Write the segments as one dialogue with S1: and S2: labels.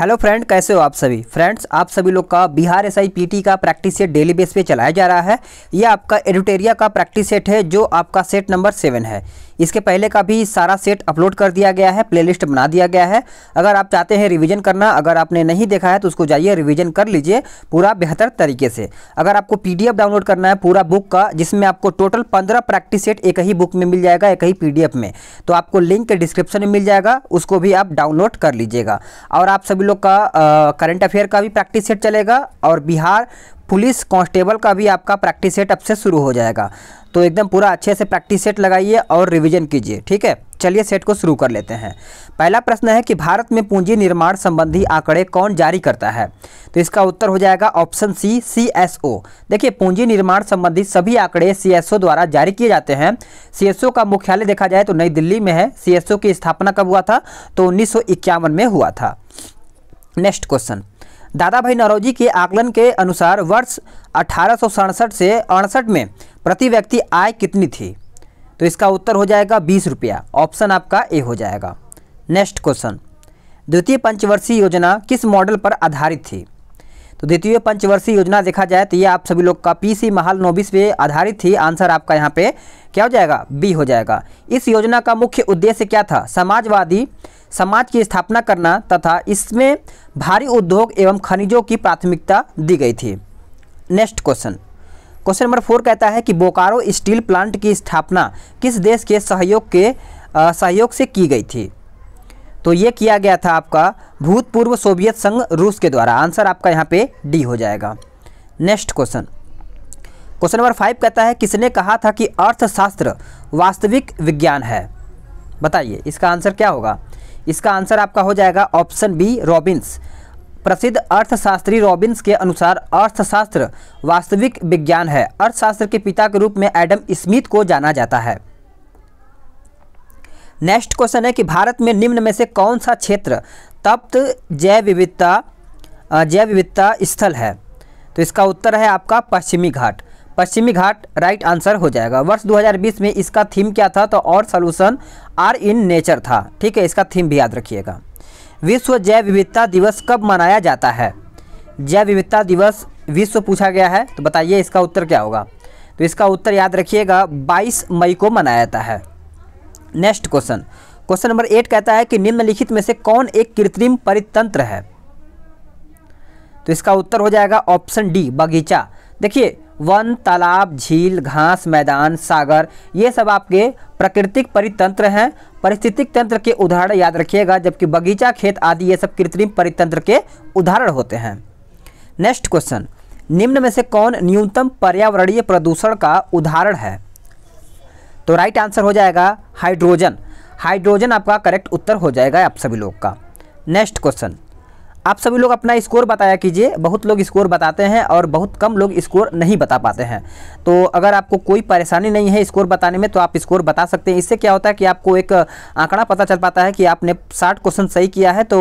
S1: hello friend कैसे हो आप सभी फ्रेंड्स आप सभी लोग का बिहार एस आई का प्रैक्टिस सेट डेली बेस पे चलाया जा रहा है यह आपका एडिटेरिया का प्रैक्टिस सेट है जो आपका सेट नंबर सेवन है इसके पहले का भी सारा सेट अपलोड कर दिया गया है प्लेलिस्ट बना दिया गया है अगर आप चाहते हैं रिवीजन करना अगर आपने नहीं देखा है तो उसको जाइए रिवीजन कर लीजिए पूरा बेहतर तरीके से अगर आपको पीडीएफ डाउनलोड करना है पूरा बुक का जिसमें आपको टोटल पंद्रह प्रैक्टिस सेट एक ही बुक में मिल जाएगा एक ही पी में तो आपको लिंक डिस्क्रिप्शन में मिल जाएगा उसको भी आप डाउनलोड कर लीजिएगा और आप सभी लोग का करंट अफेयर का भी प्रैक्टिस सेट चलेगा और बिहार पुलिस कांस्टेबल का भी आपका प्रैक्टिस सेट अब से शुरू हो जाएगा तो एकदम पूरा अच्छे से प्रैक्टिस सेट लगाइए और रिवीजन कीजिए ठीक है चलिए सेट को शुरू कर लेते हैं पहला प्रश्न है कि भारत में पूंजी निर्माण संबंधी आंकड़े कौन जारी करता है तो इसका उत्तर हो जाएगा option C C S O देखिए पूंजी निर्माण संबंधी सभी आंकड़े सी एस ओ द्वारा जारी किए जाते हैं सी एस ओ का मुख्यालय देखा जाए तो नई दिल्ली में है सी एस ओ की स्थापना कब हुआ था तो उन्नीस में हुआ था नेक्स्ट क्वेश्चन दादा भाई नरौजी के आकलन के अनुसार वर्ष अठारह से अड़सठ में प्रति व्यक्ति आय कितनी थी तो इसका उत्तर हो जाएगा बीस रुपया ऑप्शन आपका ए हो जाएगा नेक्स्ट क्वेश्चन द्वितीय पंचवर्षीय योजना किस मॉडल पर आधारित थी तो द्वितीय पंचवर्षीय योजना देखा जाए तो ये आप सभी लोग का पीसी महाल नोबिस पे आधारित थी आंसर आपका यहाँ पे क्या हो जाएगा बी हो जाएगा इस योजना का मुख्य उद्देश्य क्या था समाजवादी समाज की स्थापना करना तथा इसमें भारी उद्योग एवं खनिजों की प्राथमिकता दी गई थी next question question number four कहता है कि बोकारो स्टील प्लांट की स्थापना किस देश के सहयोग के आ, सहयोग से की गई थी तो ये किया गया था आपका भूतपूर्व सोवियत संघ रूस के द्वारा आंसर आपका यहाँ पे डी हो जाएगा next question question number five कहता है किसने कहा था कि अर्थशास्त्र वास्तविक विज्ञान है बताइए इसका आंसर क्या होगा इसका आंसर आपका हो जाएगा ऑप्शन बी रॉबिन्स प्रसिद्ध अर्थशास्त्री रॉबिन्स के अनुसार अर्थशास्त्र वास्तविक विज्ञान है अर्थशास्त्र के पिता के रूप में एडम स्मिथ को जाना जाता है नेक्स्ट क्वेश्चन है कि भारत में निम्न में से कौन सा क्षेत्र तप्त जैव विविधता जैव विविधता स्थल है तो इसका उत्तर है आपका पश्चिमी घाट पश्चिमी घाट राइट आंसर हो जाएगा वर्ष 2020 में इसका थीम क्या था तो और सोल्यूशन आर इन नेचर था ठीक है इसका थीम भी याद रखिएगा विश्व जैव विविधता दिवस कब मनाया जाता है जैव विविधता दिवस विश्व पूछा गया है तो बताइए इसका उत्तर क्या होगा तो इसका उत्तर याद रखिएगा 22 मई को मनाया जाता है next question question number eight कहता है कि निम्नलिखित में से कौन एक कृत्रिम परितंत्र है तो इसका उत्तर हो जाएगा ऑप्शन डी बगीचा देखिए वन तालाब झील घास मैदान सागर ये सब आपके प्राकृतिक परितंत्र हैं परिस्थितिक तंत्र के उदाहरण याद रखिएगा जबकि बगीचा खेत आदि ये सब कृत्रिम परितंत्र के उदाहरण होते हैं नेक्स्ट क्वेश्चन निम्न में से कौन न्यूनतम पर्यावरणीय प्रदूषण का उदाहरण है तो राइट आंसर हो जाएगा हाइड्रोजन हाइड्रोजन आपका करेक्ट उत्तर हो जाएगा आप सभी लोग का नेक्स्ट क्वेश्चन आप सभी लोग अपना स्कोर बताया कीजिए बहुत लोग स्कोर बताते हैं और बहुत कम लोग स्कोर नहीं बता पाते हैं तो अगर आपको कोई परेशानी नहीं है स्कोर बताने में तो आप स्कोर बता सकते हैं इससे क्या होता है कि आपको एक आंकड़ा पता चल पाता है कि आपने साठ क्वेश्चन सही किया है तो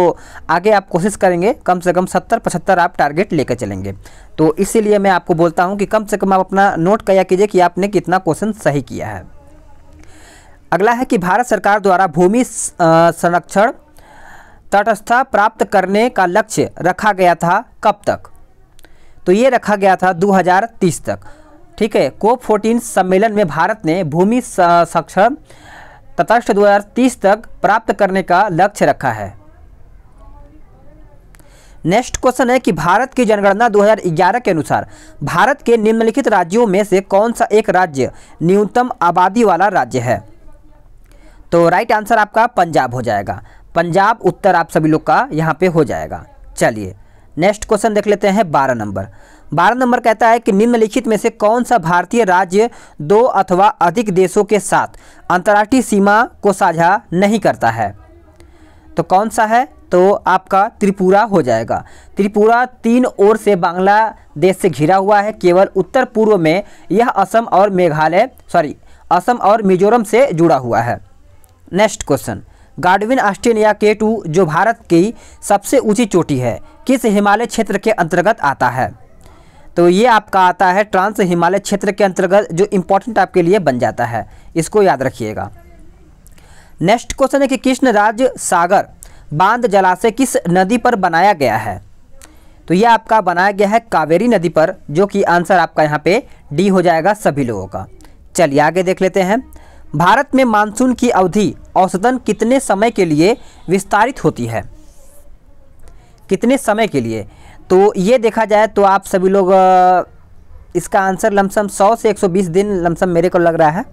S1: आगे आप कोशिश करेंगे कम से कम सत्तर पचहत्तर आप टारगेट लेकर चलेंगे तो इसीलिए मैं आपको बोलता हूँ कि कम से कम आप अपना नोट किया कीजिए कि आपने कितना क्वेश्चन सही किया है अगला है कि भारत सरकार द्वारा भूमि संरक्षण तटस्था प्राप्त करने का लक्ष्य रखा गया था कब तक तो ये रखा गया था 2030 तक ठीक है कोप फोर्टीन सम्मेलन में भारत ने भूमि संरक्षण तटस्थ 2030 तक प्राप्त करने का लक्ष्य रखा है नेक्स्ट क्वेश्चन है कि भारत की जनगणना 2011 के अनुसार भारत के निम्नलिखित राज्यों में से कौन सा एक राज्य न्यूनतम आबादी वाला राज्य है तो राइट आंसर आपका पंजाब हो जाएगा पंजाब उत्तर आप सभी लोग का यहाँ पे हो जाएगा चलिए नेक्स्ट क्वेश्चन देख लेते हैं बारह नंबर बारह नंबर कहता है कि निम्नलिखित में से कौन सा भारतीय राज्य दो अथवा अधिक देशों के साथ अंतर्राष्ट्रीय सीमा को साझा नहीं करता है तो कौन सा है तो आपका त्रिपुरा हो जाएगा त्रिपुरा तीन ओर से बांग्लादेश से घिरा हुआ है केवल उत्तर पूर्व में यह असम और मेघालय सॉरी असम और मिजोरम से जुड़ा हुआ है नेक्स्ट क्वेश्चन गार्डविन ऑस्ट्रेलिया के टू जो भारत की सबसे ऊंची चोटी है किस हिमालय क्षेत्र के अंतर्गत आता है तो ये आपका आता है ट्रांस हिमालय क्षेत्र के अंतर्गत जो इम्पोर्टेंट आपके लिए बन जाता है इसको याद रखिएगा नेक्स्ट क्वेश्चन है कि कृष्ण राज्य सागर बांध जलाशय किस नदी पर बनाया गया है तो यह आपका बनाया गया है कावेरी नदी पर जो कि आंसर आपका यहाँ पे डी हो जाएगा सभी लोगों का चलिए आगे देख लेते हैं भारत में मानसून की अवधि औसतन कितने समय के लिए विस्तारित होती है कितने समय के लिए तो ये देखा जाए तो आप सभी लोग इसका आंसर लमसम 100 से 120 दिन लमसम मेरे को लग रहा है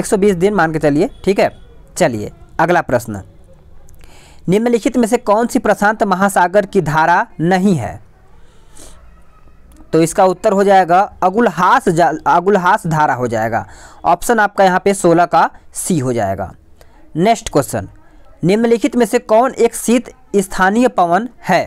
S1: 120 दिन मान के चलिए ठीक है चलिए अगला प्रश्न निम्नलिखित में से कौन सी प्रशांत महासागर की धारा नहीं है तो इसका उत्तर हो जाएगा अगुलहास जा अगुलहास धारा हो जाएगा ऑप्शन आपका यहाँ पे सोलह का सी हो जाएगा नेक्स्ट क्वेश्चन निम्नलिखित में से कौन एक शीत स्थानीय पवन है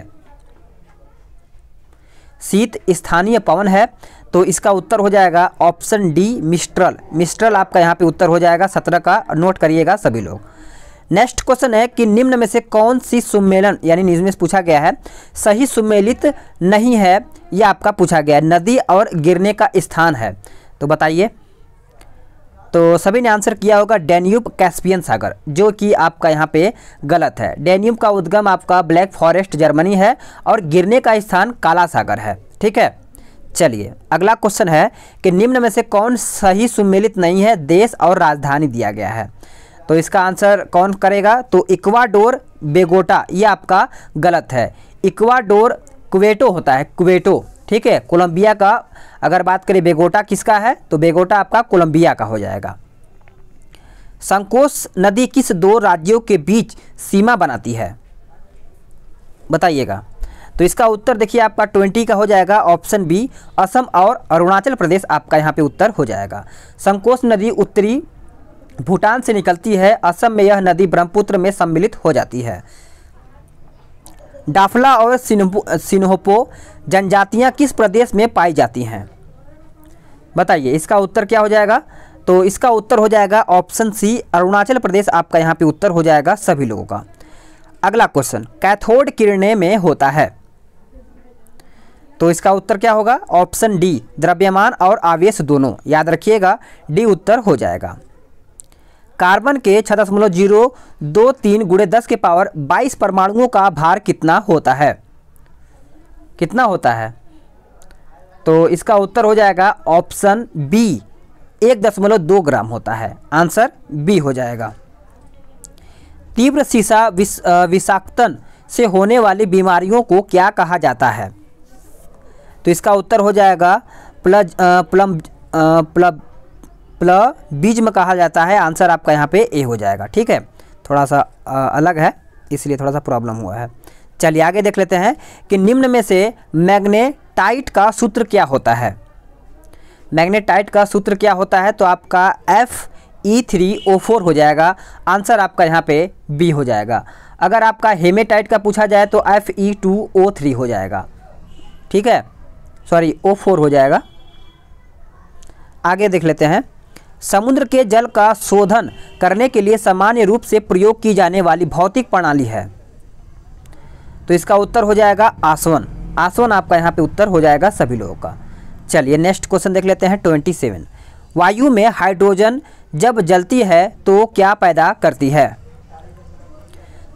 S1: शीत स्थानीय पवन है तो इसका उत्तर हो जाएगा ऑप्शन डी मिस्ट्रल मिस्ट्रल आपका यहाँ पे उत्तर हो जाएगा सत्रह का नोट करिएगा सभी लोग नेक्स्ट क्वेश्चन है कि निम्न में से कौन सी सुमेलन यानी निम्न में पूछा गया है सही सुमेलित नहीं है यह आपका पूछा गया है नदी और गिरने का स्थान है तो बताइए तो सभी ने आंसर किया होगा डेन्यूब कैस्पियन सागर जो कि आपका यहाँ पे गलत है डेन्यूब का उद्गम आपका ब्लैक फॉरेस्ट जर्मनी है और गिरने का स्थान काला सागर है ठीक है चलिए अगला क्वेश्चन है कि निम्न में से कौन सही सुमेलित नहीं है देश और राजधानी दिया गया है तो इसका आंसर कौन करेगा तो इक्वाडोर बेगोटा ये आपका गलत है इक्वाडोर कुवेटो होता है कुवेटो ठीक है कोलंबिया का अगर बात करें बेगोटा किसका है तो बेगोटा आपका कोलंबिया का हो जाएगा संकोश नदी किस दो राज्यों के बीच सीमा बनाती है बताइएगा तो इसका उत्तर देखिए आपका ट्वेंटी का हो जाएगा ऑप्शन बी असम और अरुणाचल प्रदेश आपका यहाँ पे उत्तर हो जाएगा संकोच नदी उत्तरी भूटान से निकलती है असम में यह नदी ब्रह्मपुत्र में सम्मिलित हो जाती है डाफला और सिन्होपो जनजातियाँ किस प्रदेश में पाई जाती हैं बताइए इसका उत्तर क्या हो जाएगा तो इसका उत्तर हो जाएगा ऑप्शन सी अरुणाचल प्रदेश आपका यहाँ पे उत्तर हो जाएगा सभी लोगों का अगला क्वेश्चन कैथोड किरणें में होता है तो इसका उत्तर क्या होगा ऑप्शन डी द्रव्यमान और आवेश दोनों याद रखिएगा डी उत्तर हो जाएगा कार्बन के छः दशमलव जीरो दो तीन गुड़े दस के पावर बाईस परमाणुओं का भार कितना होता है कितना होता है तो इसका उत्तर हो जाएगा ऑप्शन बी एक दशमलव दो ग्राम होता है आंसर बी हो जाएगा तीव्र सीसा विष विषाक्तन से होने वाली बीमारियों को क्या कहा जाता है तो इसका उत्तर हो जाएगा प्लज प्लम प्लब प्लस बीज में कहा जाता है आंसर आपका यहाँ पे ए हो जाएगा ठीक है थोड़ा सा आ, अलग है इसलिए थोड़ा सा प्रॉब्लम हुआ है चलिए आगे देख लेते हैं कि निम्न में से मैग्नेटाइट का सूत्र क्या होता है मैग्नेटाइट का सूत्र क्या होता है तो आपका F E three O four हो जाएगा आंसर आपका यहाँ पे बी हो जाएगा अगर आपका हेमेटाइट का पूछा जाए तो F E two O three हो जाएगा ठीक है सॉरी ओ फोर हो जाएगा आगे देख लेते हैं समुद्र के जल का शोधन करने के लिए सामान्य रूप से प्रयोग की जाने वाली भौतिक प्रणाली है तो इसका उत्तर हो जाएगा आसवन आसवन आपका यहाँ पे उत्तर हो जाएगा सभी लोगों का चलिए नेक्स्ट क्वेश्चन देख लेते हैं ट्वेंटी सेवन वायु में हाइड्रोजन जब जलती है तो क्या पैदा करती है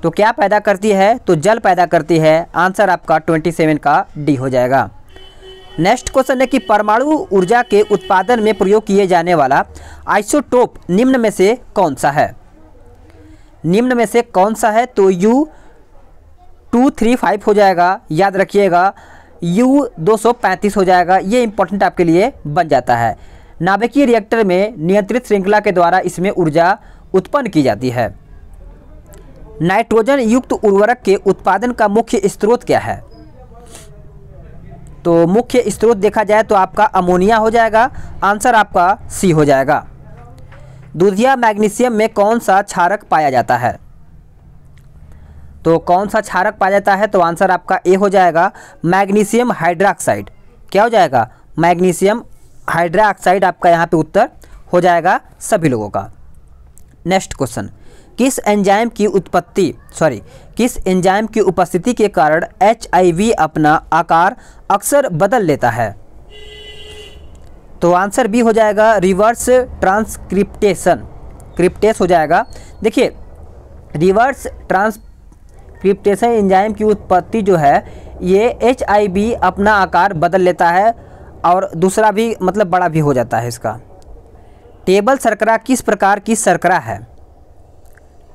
S1: तो क्या पैदा करती है तो जल पैदा करती है आंसर आपका ट्वेंटी सेवन का डी हो जाएगा नेक्स्ट क्वेश्चन है कि परमाणु ऊर्जा के उत्पादन में प्रयोग किए जाने वाला आइसोटोप निम्न में से कौन सा है निम्न में से कौन सा है तो यू टू थ्री फाइव हो जाएगा याद रखिएगा यू दो सौ पैंतीस हो जाएगा ये इंपॉर्टेंट आपके लिए बन जाता है नाभिकीय रिएक्टर में नियंत्रित श्रृंखला के द्वारा इसमें ऊर्जा उत्पन्न की जाती है नाइट्रोजन युक्त उर्वरक के उत्पादन का मुख्य स्रोत क्या है तो मुख्य स्रोत देखा जाए तो आपका अमोनिया हो जाएगा आंसर आपका सी हो जाएगा दूधिया मैग्नीशियम में कौन सा क्षारक पाया जाता है तो कौन सा क्षारक पाया जाता है तो आंसर आपका ए हो जाएगा मैग्नीशियम हाइड्राक्साइड क्या हो जाएगा मैग्नीशियम हाइड्राक्साइड आपका यहाँ पे उत्तर हो जाएगा सभी लोगों का नेक्स्ट क्वेश्चन किस एंजाइम की उत्पत्ति सॉरी किस एंजाइम की उपस्थिति के कारण एच अपना आकार अक्सर बदल लेता है तो आंसर भी हो जाएगा रिवर्स ट्रांसक्रिप्टेशन क्रिप्टेस हो जाएगा देखिए रिवर्स ट्रांसक्रिप्टेशन एंजाइम की उत्पत्ति जो है ये एच अपना आकार बदल लेता है और दूसरा भी मतलब बड़ा भी हो जाता है इसका टेबल सरकरा किस प्रकार की सरकरा है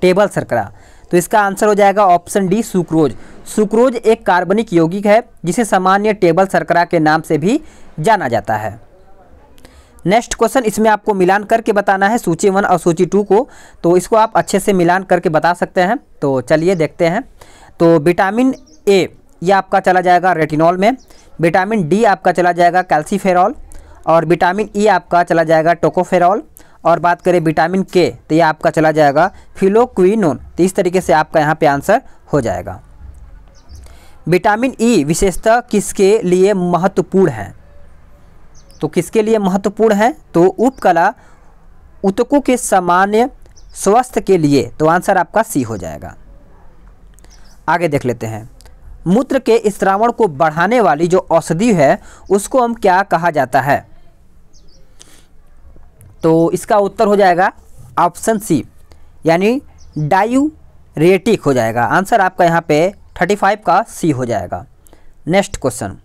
S1: टेबल सरकरा तो इसका आंसर हो जाएगा ऑप्शन डी सुक्रोज सुक्रोज एक कार्बनिक यौगिक है जिसे सामान्य टेबल सरकरा के नाम से भी जाना जाता है नेक्स्ट क्वेश्चन इसमें आपको मिलान करके बताना है सूची वन और सूची टू को तो इसको आप अच्छे से मिलान करके बता सकते हैं तो चलिए देखते हैं तो विटामिन ए यह आपका चला जाएगा रेटिनॉल में विटामिन डी आपका चला जाएगा कैल्सीफेरॉल और विटामिन ई e आपका चला जाएगा टोकोफेरॉल और बात करें विटामिन के तो ये आपका चला जाएगा फिलोक्विनोन तो इस तरीके से आपका यहाँ पे आंसर हो जाएगा विटामिन ई e विशेषतः किसके लिए महत्वपूर्ण है तो किसके लिए महत्वपूर्ण है तो उपकला उतकों के सामान्य स्वास्थ्य के लिए तो आंसर आपका सी हो जाएगा आगे देख लेते हैं मूत्र के स्त्रावण को बढ़ाने वाली जो औषधि है उसको हम क्या कहा जाता है तो इसका उत्तर हो जाएगा ऑप्शन सी यानी डायूरेटिक हो जाएगा आंसर आपका यहाँ पे 35 का सी हो जाएगा नेक्स्ट क्वेश्चन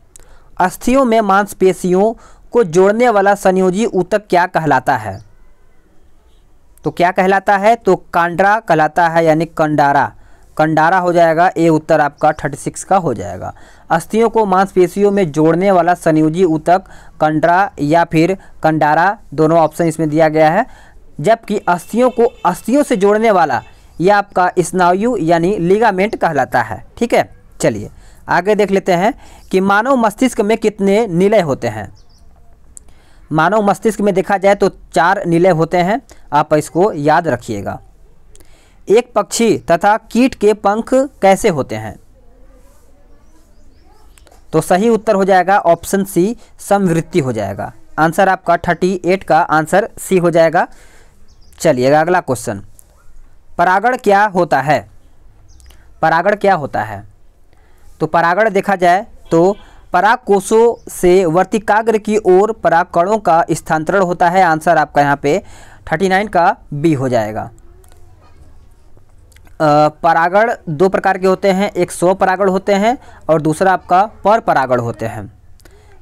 S1: अस्थियों में मांसपेशियों को जोड़ने वाला संयोजी ऊतक क्या कहलाता है तो क्या कहलाता है तो कांड्रा कहलाता है यानी कंडारा कंडारा हो जाएगा ए उत्तर आपका 36 का हो जाएगा अस्थियों को मांसपेशियों में जोड़ने वाला संयोजी उतक कंडरा या फिर कंडारा दोनों ऑप्शन इसमें दिया गया है जबकि अस्थियों को अस्थियों से जोड़ने वाला यह आपका स्नायु यानी लिगामेंट कहलाता है ठीक है चलिए आगे देख लेते हैं कि मानव मस्तिष्क में कितने निलय होते हैं मानव मस्तिष्क में देखा जाए तो चार निलय होते हैं आप इसको याद रखिएगा एक पक्षी तथा कीट के पंख कैसे होते हैं तो सही उत्तर हो जाएगा ऑप्शन सी समवृत्ति हो जाएगा आंसर आपका थर्टी एट का आंसर सी हो जाएगा चलिएगा अगला क्वेश्चन परागण क्या होता है परागण क्या होता है तो परागण देखा जाए तो पराग कोषों से वर्तिकाग्र की ओर पराग का स्थानांतरण होता है आंसर आपका यहाँ पे नाइन का बी हो जाएगा परागण दो प्रकार के होते हैं एक स्व परागण होते हैं और दूसरा आपका पर परागण होते हैं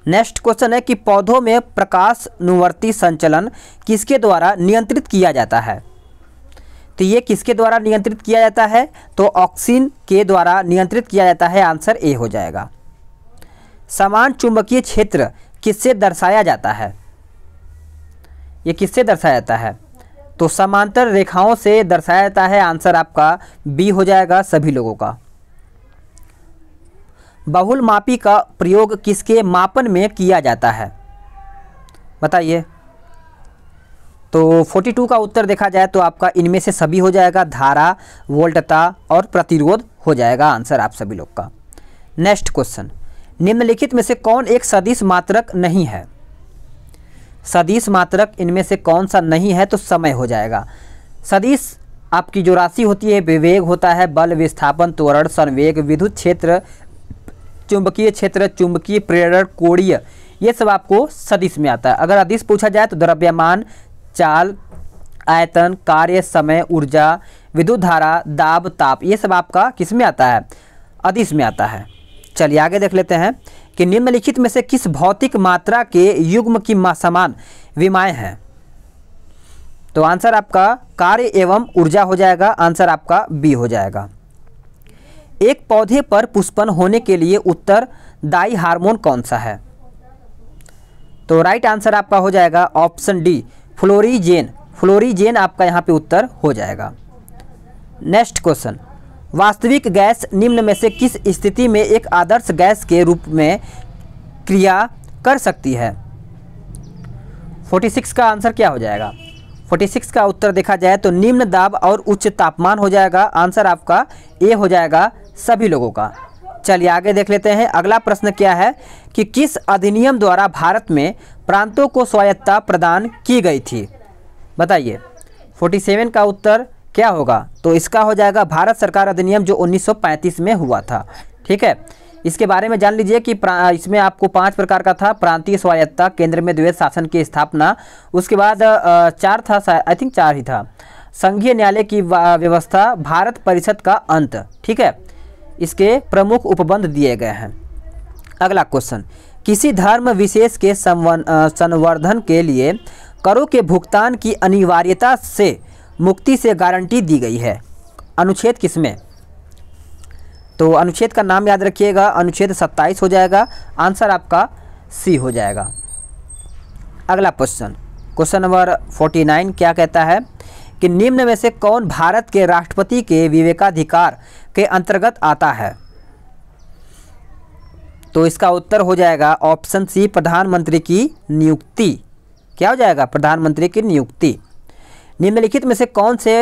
S1: नेक्स्ट क्वेश्चन है कि पौधों में प्रकाश अनुवर्ती संचलन किसके द्वारा नियंत्रित किया जाता है तो ये किसके द्वारा नियंत्रित किया जाता है तो ऑक्सीन के द्वारा नियंत्रित किया जाता है आंसर ए हो जाएगा समान चुंबकीय क्षेत्र किससे दर्शाया जाता है ये किससे दर्शाया जाता है तो समांतर रेखाओं से दर्शाया जाता है आंसर आपका बी हो जाएगा सभी लोगों का बहुल मापी का प्रयोग किसके मापन में किया जाता है बताइए तो 42 का उत्तर देखा जाए तो आपका इनमें से सभी हो जाएगा धारा वोल्टता और प्रतिरोध हो जाएगा आंसर आप सभी लोग का नेक्स्ट क्वेश्चन निम्नलिखित में से कौन एक सदिश मात्रक नहीं है सदीश मात्रक इनमें से कौन सा नहीं है तो समय हो जाएगा सदीश आपकी जो राशि होती है विवेक होता है बल विस्थापन त्वरण संवेग विद्युत क्षेत्र चुंबकीय क्षेत्र चुंबकीय प्रेरण कोड़ीय ये सब आपको सदिश में आता है अगर अदिश पूछा जाए तो द्रव्यमान चाल आयतन कार्य समय ऊर्जा विद्युत धारा दाब ताप ये सब आपका किस में आता है अदिश में आता है चलिए आगे देख लेते हैं कि निम्नलिखित में से किस भौतिक मात्रा के युग्म की समान विमाएँ हैं तो आंसर आपका कार्य एवं ऊर्जा हो जाएगा आंसर आपका बी हो जाएगा एक पौधे पर पुष्पन होने के लिए दाई हार्मोन कौन सा है तो राइट आंसर आपका हो जाएगा ऑप्शन डी फ्लोरीजेन फ्लोरीजेन आपका यहाँ पे उत्तर हो जाएगा नेक्स्ट क्वेश्चन वास्तविक गैस निम्न में से किस स्थिति में एक आदर्श गैस के रूप में क्रिया कर सकती है 46 का आंसर क्या हो जाएगा 46 का उत्तर देखा जाए तो निम्न दाब और उच्च तापमान हो जाएगा आंसर आपका ए हो जाएगा सभी लोगों का चलिए आगे देख लेते हैं अगला प्रश्न क्या है कि किस अधिनियम द्वारा भारत में प्रांतों को स्वायत्ता प्रदान की गई थी बताइए 47 का उत्तर क्या होगा तो इसका हो जाएगा भारत सरकार अधिनियम जो 1935 में हुआ था ठीक है इसके बारे में जान लीजिए कि इसमें आपको पांच प्रकार का था प्रांतीय स्वायत्ता केंद्र में द्वैत शासन की स्थापना उसके बाद चार था आई थिंक चार ही था संघीय न्यायालय की व्यवस्था भारत परिषद का अंत ठीक है इसके प्रमुख उपबंध दिए गए हैं अगला क्वेश्चन किसी धर्म विशेष के संवर्धन के लिए करों के भुगतान की अनिवार्यता से मुक्ति से गारंटी दी गई है अनुच्छेद किसमें तो अनुच्छेद का नाम याद रखिएगा अनुच्छेद 27 हो जाएगा आंसर आपका सी हो जाएगा अगला क्वेश्चन क्वेश्चन नंबर 49 क्या कहता है कि निम्न में से कौन भारत के राष्ट्रपति के विवेकाधिकार के अंतर्गत आता है तो इसका उत्तर हो जाएगा ऑप्शन सी प्रधानमंत्री की नियुक्ति क्या हो जाएगा प्रधानमंत्री की नियुक्ति निम्नलिखित में से कौन से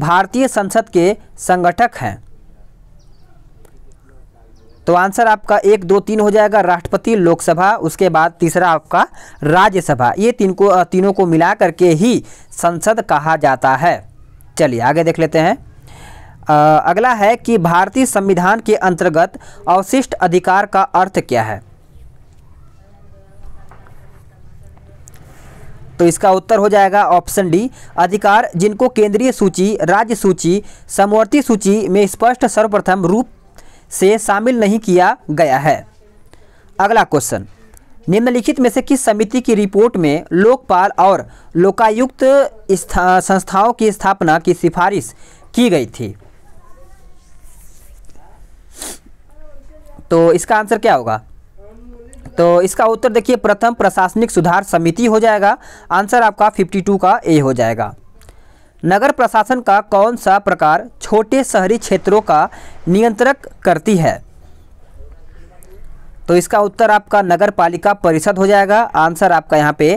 S1: भारतीय संसद के संगठक हैं तो आंसर आपका एक दो तीन हो जाएगा राष्ट्रपति लोकसभा उसके बाद तीसरा आपका राज्यसभा ये तीन को तीनों को मिला करके ही संसद कहा जाता है चलिए आगे देख लेते हैं अगला है कि भारतीय संविधान के अंतर्गत अवशिष्ट अधिकार का अर्थ क्या है तो इसका उत्तर हो जाएगा ऑप्शन डी अधिकार जिनको केंद्रीय सूची राज्य सूची समवर्ती सूची में स्पष्ट सर्वप्रथम रूप से शामिल नहीं किया गया है अगला क्वेश्चन निम्नलिखित में से किस समिति की रिपोर्ट में लोकपाल और लोकायुक्त संस्थाओं की स्थापना की सिफारिश की गई थी तो इसका आंसर क्या होगा तो इसका उत्तर देखिए प्रथम प्रशासनिक सुधार समिति हो जाएगा आंसर आपका 52 का ए हो जाएगा नगर प्रशासन का कौन सा प्रकार छोटे शहरी क्षेत्रों का नियंत्रक करती है तो इसका उत्तर आपका नगर पालिका परिषद हो जाएगा आंसर आपका यहाँ पे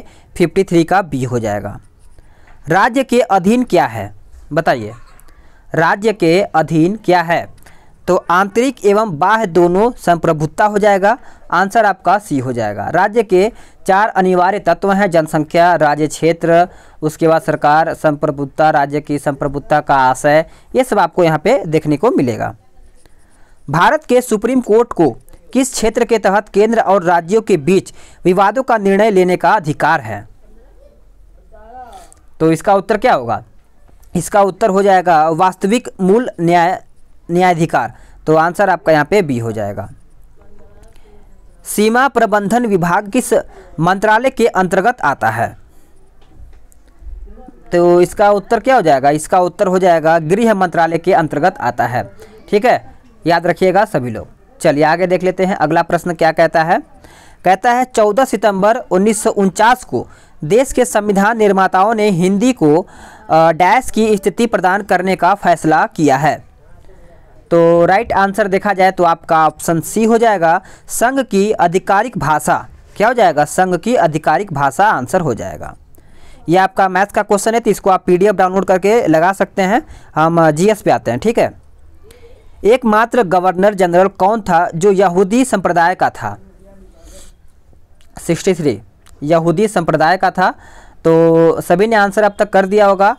S1: 53 का बी हो जाएगा राज्य के अधीन क्या है बताइए राज्य के अधीन क्या है तो आंतरिक एवं बाह्य दोनों संप्रभुता हो जाएगा आंसर आपका सी हो जाएगा राज्य के चार अनिवार्य तत्व हैं जनसंख्या राज्य क्षेत्र उसके बाद सरकार संप्रभुता राज्य की संप्रभुता का आशय ये सब आपको यहाँ पे देखने को मिलेगा भारत के सुप्रीम कोर्ट को किस क्षेत्र के तहत केंद्र और राज्यों के बीच विवादों का निर्णय लेने का अधिकार है तो इसका उत्तर क्या होगा इसका उत्तर हो जाएगा वास्तविक मूल न्याय न्यायाधिकार तो आंसर आपका यहाँ पे बी हो जाएगा सीमा प्रबंधन विभाग किस मंत्रालय के अंतर्गत आता है तो इसका उत्तर क्या हो जाएगा इसका उत्तर हो जाएगा गृह मंत्रालय के अंतर्गत आता है ठीक है याद रखिएगा सभी लोग चलिए आगे देख लेते हैं अगला प्रश्न क्या कहता है कहता है 14 सितंबर उन्नीस को देश के संविधान निर्माताओं ने हिंदी को डैश की स्थिति प्रदान करने का फैसला किया है तो राइट आंसर देखा जाए तो आपका ऑप्शन सी हो जाएगा संघ की आधिकारिक भाषा क्या हो जाएगा संघ की आधिकारिक भाषा आंसर हो जाएगा ये आपका मैथ्स का क्वेश्चन है तो इसको आप पीडीएफ डाउनलोड करके लगा सकते हैं हम जीएस पे आते हैं ठीक है एकमात्र गवर्नर जनरल कौन था जो यहूदी संप्रदाय का था सिक्सटी थ्री यहूदी संप्रदाय का था तो सभी ने आंसर अब तक कर दिया होगा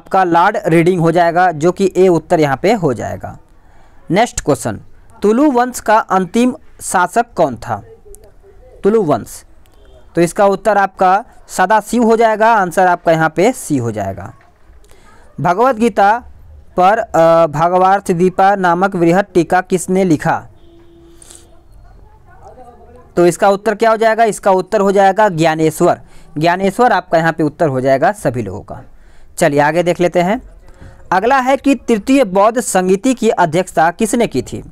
S1: आपका लार्ड रीडिंग हो जाएगा जो कि ए उत्तर यहाँ पे हो जाएगा नेक्स्ट क्वेश्चन तुलु वंश का अंतिम शासक कौन था तुलु वंश तो इसका उत्तर आपका सदा शिव हो जाएगा आंसर आपका यहाँ पे सी हो जाएगा भगवत गीता पर भगवार्थ दीपा नामक वृहद टीका किसने लिखा तो इसका उत्तर क्या हो जाएगा इसका उत्तर हो जाएगा ज्ञानेश्वर ज्ञानेश्वर आपका यहाँ पे उत्तर हो जाएगा सभी लोगों का चलिए आगे देख लेते हैं अगला है कि तृतीय बौद्ध संगीति की अध्यक्षता किसने की थी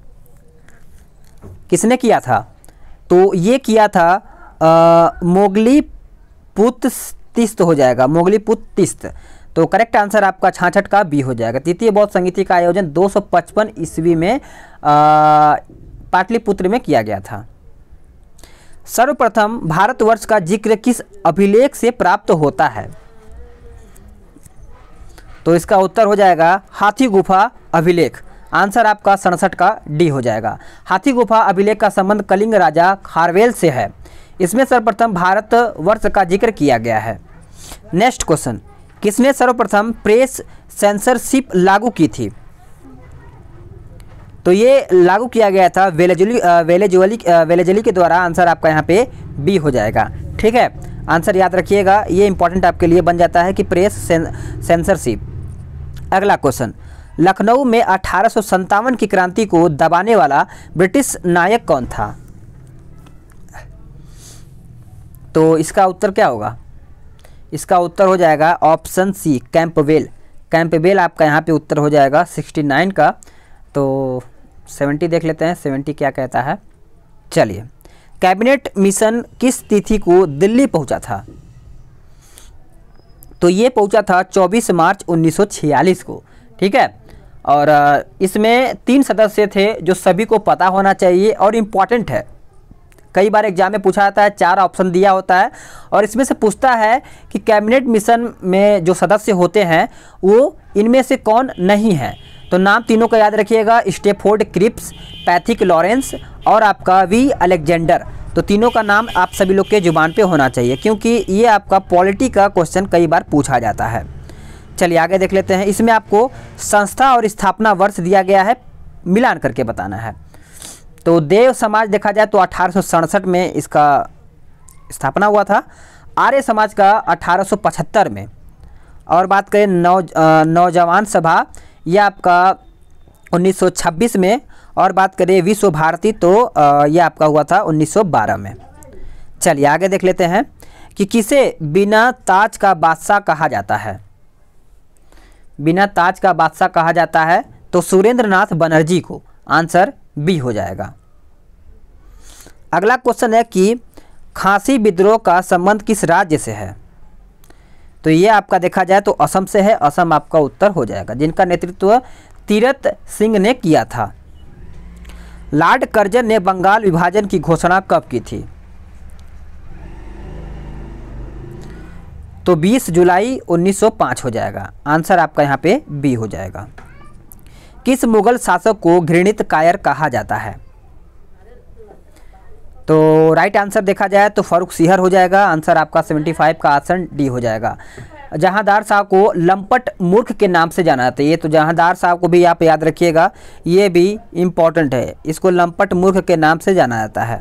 S1: किसने किया था तो ये किया था मोगली पुत तिस्त हो जाएगा मोगली पुत तिस्त तो करेक्ट आंसर आपका छाछठ का बी हो जाएगा तृतीय बौद्ध संगीति का आयोजन 255 ईस्वी में पाटलिपुत्र में किया गया था सर्वप्रथम भारतवर्ष का जिक्र किस अभिलेख से प्राप्त होता है तो इसका उत्तर हो जाएगा हाथी गुफा अभिलेख आंसर आपका सड़सठ का डी हो जाएगा हाथी गुफा अभिलेख का संबंध कलिंग राजा खारवेल से है इसमें सर्वप्रथम भारत वर्ष का जिक्र किया गया है नेक्स्ट क्वेश्चन किसने सर्वप्रथम प्रेस सेंसरशिप लागू की थी तो ये लागू किया गया था वेलेजुली वेलेजुअली वेलेजुली के द्वारा आंसर आपका यहाँ पे बी हो जाएगा ठीक है आंसर याद रखिएगा ये इंपॉर्टेंट आपके लिए बन जाता है कि प्रेस सेंसरशिप अगला क्वेश्चन लखनऊ में अठारह की क्रांति को दबाने वाला ब्रिटिश नायक कौन था तो इसका उत्तर क्या होगा इसका उत्तर हो जाएगा ऑप्शन सी कैंपवेल कैंपवेल आपका यहाँ पे उत्तर हो जाएगा 69 का तो 70 देख लेते हैं 70 क्या कहता है चलिए कैबिनेट मिशन किस तिथि को दिल्ली पहुँचा था तो ये पहुंचा था 24 मार्च 1946 को ठीक है और इसमें तीन सदस्य थे जो सभी को पता होना चाहिए और इम्पॉर्टेंट है कई बार एग्जाम में पूछा जाता है चार ऑप्शन दिया होता है और इसमें से पूछता है कि कैबिनेट मिशन में जो सदस्य होते हैं वो इनमें से कौन नहीं है तो नाम तीनों का याद रखिएगा स्टेफोर्ड क्रिप्स पैथिक लॉरेंस और आपका वी अलेक्जेंडर तो तीनों का नाम आप सभी लोग के ज़ुबान पे होना चाहिए क्योंकि ये आपका पॉलिटी का क्वेश्चन कई बार पूछा जाता है चलिए आगे देख लेते हैं इसमें आपको संस्था और स्थापना वर्ष दिया गया है मिलान करके बताना है तो देव समाज देखा जाए तो अठारह में इसका स्थापना हुआ था आर्य समाज का अठारह में और बात करें नौ नौजवान सभा यह आपका 1926 में और बात करें विश्व भारती तो ये आपका हुआ था 1912 में चलिए आगे देख लेते हैं कि किसे बिना ताज का बादशाह कहा जाता है बिना ताज का बादशाह कहा जाता है तो सुरेंद्र नाथ बनर्जी को आंसर बी हो जाएगा अगला क्वेश्चन है कि खांसी विद्रोह का संबंध किस राज्य से है तो ये आपका देखा जाए तो असम से है असम आपका उत्तर हो जाएगा जिनका नेतृत्व तीरथ सिंह ने किया था लॉर्ड कर्जन ने बंगाल विभाजन की घोषणा कब की थी तो 20 जुलाई 1905 हो जाएगा आंसर आपका यहाँ पे बी हो जाएगा किस मुगल शासक को घृणित कायर कहा जाता है तो राइट आंसर देखा जाए तो फारूक सीहर हो जाएगा आंसर आपका 75 का आसन डी हो जाएगा जहांदार साहब को लंपट मूर्ख के नाम से जाना जाता है ये तो जहांदार साहब को भी आप याद रखिएगा ये भी इम्पॉर्टेंट है इसको लंपट मूर्ख के नाम से जाना जाता है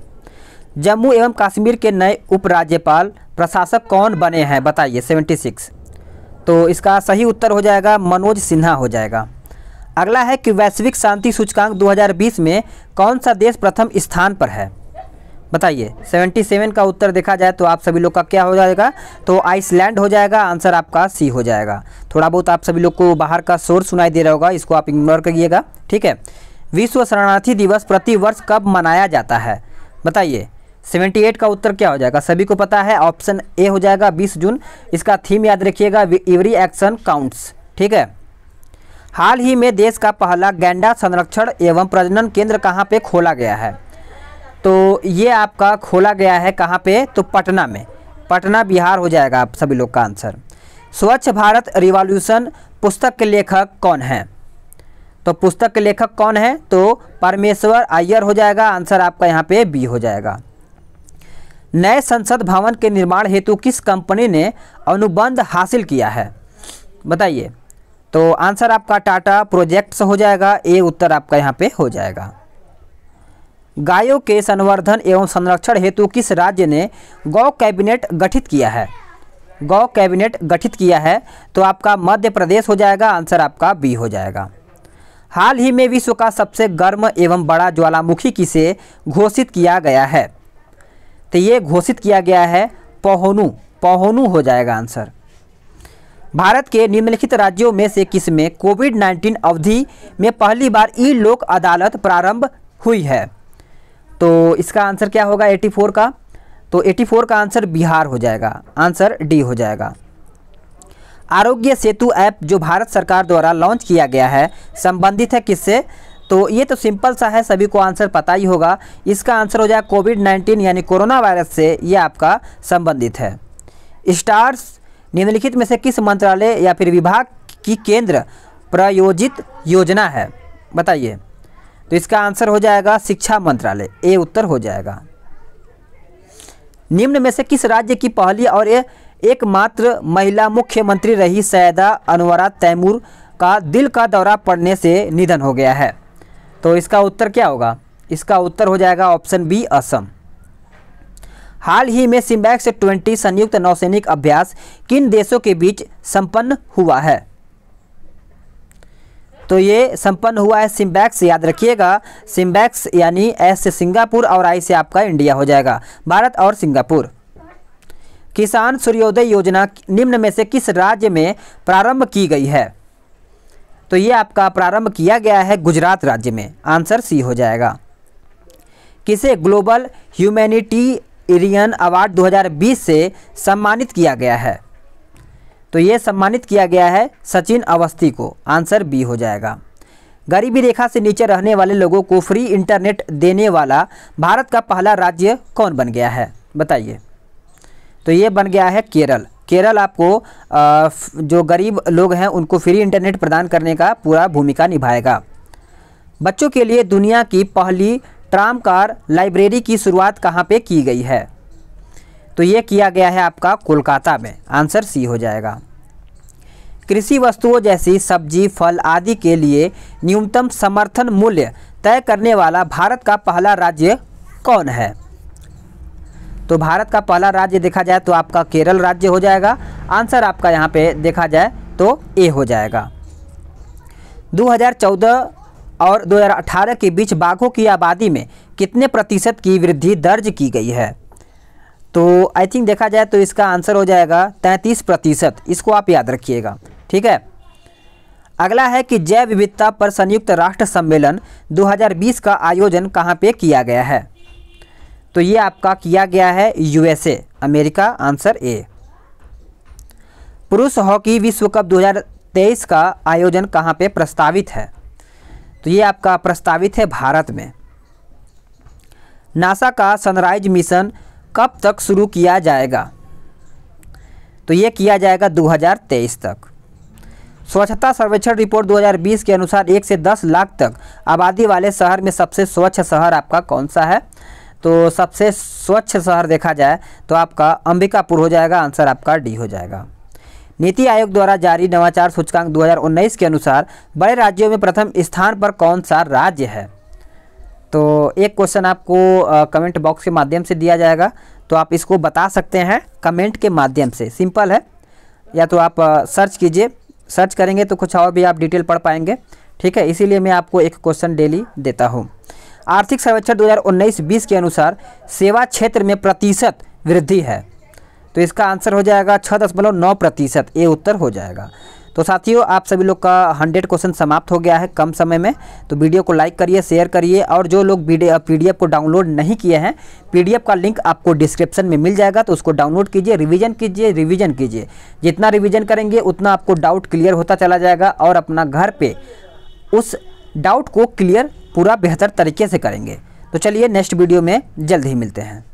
S1: जम्मू एवं कश्मीर के नए उपराज्यपाल प्रशासक कौन बने हैं बताइए 76 तो इसका सही उत्तर हो जाएगा मनोज सिन्हा हो जाएगा अगला है कि वैश्विक शांति सूचकांक 2020 में कौन सा देश प्रथम स्थान पर है बताइए 77 का उत्तर देखा जाए तो आप सभी लोग का क्या हो जाएगा तो आइसलैंड हो जाएगा आंसर आपका सी हो जाएगा थोड़ा बहुत आप सभी लोग को बाहर का शोर सुनाई दे रहा होगा इसको आप इग्नोर करिएगा ठीक है विश्व शरणार्थी दिवस प्रति वर्ष कब मनाया जाता है बताइए 78 का उत्तर क्या हो जाएगा सभी को पता है ऑप्शन ए हो जाएगा बीस जून इसका थीम याद रखिएगा एवरी एक्शन काउंट्स ठीक है हाल ही में देश का पहला गैंडा संरक्षण एवं प्रजनन केंद्र कहाँ पर खोला गया है तो ये आपका खोला गया है कहाँ पे तो पटना में पटना बिहार हो जाएगा आप सभी लोग का आंसर स्वच्छ भारत रिवॉल्यूशन पुस्तक के लेखक कौन हैं तो पुस्तक के लेखक कौन है तो परमेश्वर अय्यर हो जाएगा आंसर आपका यहाँ पे बी हो जाएगा नए संसद भवन के निर्माण हेतु किस कंपनी ने अनुबंध हासिल किया है बताइए तो आंसर आपका टाटा प्रोजेक्ट्स हो जाएगा ए उत्तर आपका यहाँ पे हो जाएगा गायों के संवर्धन एवं संरक्षण हेतु किस राज्य ने गौ कैबिनेट गठित किया है गौ कैबिनेट गठित किया है तो आपका मध्य प्रदेश हो जाएगा आंसर आपका बी हो जाएगा हाल ही में विश्व का सबसे गर्म एवं बड़ा ज्वालामुखी किसे घोषित किया गया है तो ये घोषित किया गया है पहोनू पहोनू हो जाएगा आंसर भारत के निम्नलिखित राज्यों में से किस में कोविड 19 अवधि में पहली बार ई लोक अदालत प्रारंभ हुई है तो इसका आंसर क्या होगा 84 का तो 84 का आंसर बिहार हो जाएगा आंसर डी हो जाएगा आरोग्य सेतु ऐप जो भारत सरकार द्वारा लॉन्च किया गया है संबंधित है किससे तो ये तो सिंपल सा है सभी को आंसर पता ही होगा इसका आंसर हो जाएगा कोविड 19 यानी कोरोना वायरस से ये आपका संबंधित है स्टार्स निम्नलिखित में से किस मंत्रालय या फिर विभाग की केंद्र प्रायोजित योजना है बताइए तो इसका आंसर हो जाएगा शिक्षा मंत्रालय ए उत्तर हो जाएगा निम्न में से किस राज्य की पहली और ए, एकमात्र महिला मुख्यमंत्री रही सैदा अनवरा तैमूर का दिल का दौरा पड़ने से निधन हो गया है तो इसका उत्तर क्या होगा इसका उत्तर हो जाएगा ऑप्शन बी असम हाल ही में सिम्बैक्स ट्वेंटी संयुक्त नौसैनिक अभ्यास किन देशों के बीच संपन्न हुआ है तो ये संपन्न हुआ है सिम्बैक्स याद रखिएगा सिम्बैक्स यानी एस से सिंगापुर और आई से आपका इंडिया हो जाएगा भारत और सिंगापुर किसान सूर्योदय योजना निम्न में से किस राज्य में प्रारंभ की गई है तो ये आपका प्रारंभ किया गया है गुजरात राज्य में आंसर सी हो जाएगा किसे ग्लोबल ह्यूमैनिटी एरियन अवार्ड 2020 से सम्मानित किया गया है तो ये सम्मानित किया गया है सचिन अवस्थी को आंसर बी हो जाएगा गरीबी रेखा से नीचे रहने वाले लोगों को फ्री इंटरनेट देने वाला भारत का पहला राज्य कौन बन गया है बताइए तो ये बन गया है केरल केरल आपको जो गरीब लोग हैं उनको फ्री इंटरनेट प्रदान करने का पूरा भूमिका निभाएगा बच्चों के लिए दुनिया की पहली ट्राम कार लाइब्रेरी की शुरुआत कहाँ पे की गई है तो ये किया गया है आपका कोलकाता में आंसर सी हो जाएगा कृषि वस्तुओं जैसी सब्जी फल आदि के लिए न्यूनतम समर्थन मूल्य तय करने वाला भारत का पहला राज्य कौन है तो भारत का पहला राज्य देखा जाए तो आपका केरल राज्य हो जाएगा आंसर आपका यहाँ पे देखा जाए तो ए हो जाएगा 2014 और 2018 के बीच बाघों की आबादी में कितने प्रतिशत की वृद्धि दर्ज की गई है तो आई थिंक देखा जाए तो इसका आंसर हो जाएगा तैंतीस प्रतिशत इसको आप याद रखिएगा ठीक है अगला है कि जैव विविधता पर संयुक्त राष्ट्र सम्मेलन 2020 का आयोजन कहाँ पे किया गया है तो ये आपका किया गया है यूएसए अमेरिका आंसर ए पुरुष हॉकी विश्व कप 2023 का आयोजन कहाँ पे प्रस्तावित है तो ये आपका प्रस्तावित है भारत में नासा का सनराइज मिशन कब तक शुरू किया जाएगा तो ये किया जाएगा 2023 तक स्वच्छता सर्वेक्षण रिपोर्ट 2020 के अनुसार एक से दस लाख तक आबादी वाले शहर में सबसे स्वच्छ शहर आपका कौन सा है तो सबसे स्वच्छ शहर देखा जाए तो आपका अंबिकापुर हो जाएगा आंसर आपका डी हो जाएगा नीति आयोग द्वारा जारी नवाचार सूचकांक 2019 के अनुसार बड़े राज्यों में प्रथम स्थान पर कौन सा राज्य है तो एक क्वेश्चन आपको कमेंट बॉक्स के माध्यम से दिया जाएगा तो आप इसको बता सकते हैं कमेंट के माध्यम से सिंपल है या तो आप सर्च कीजिए सर्च करेंगे तो कुछ और भी आप डिटेल पढ़ पाएंगे ठीक है इसीलिए मैं आपको एक क्वेश्चन डेली देता हूँ आर्थिक सर्वेक्षण 2019-20 के अनुसार सेवा क्षेत्र में प्रतिशत वृद्धि है तो इसका आंसर हो जाएगा छः दशमलव नौ प्रतिशत ये उत्तर हो जाएगा तो साथियों आप सभी लोग का हंड्रेड क्वेश्चन समाप्त हो गया है कम समय में तो वीडियो को लाइक करिए शेयर करिए और जो लोग पीडीएफ को डाउनलोड नहीं किए हैं पी का लिंक आपको डिस्क्रिप्शन में मिल जाएगा तो उसको डाउनलोड कीजिए रिविजन कीजिए रिविजन कीजिए जितना रिविजन करेंगे उतना आपको डाउट क्लियर होता चला जाएगा और अपना घर पर उस डाउट को क्लियर पूरा बेहतर तरीके से करेंगे तो चलिए नेक्स्ट वीडियो में जल्द ही मिलते हैं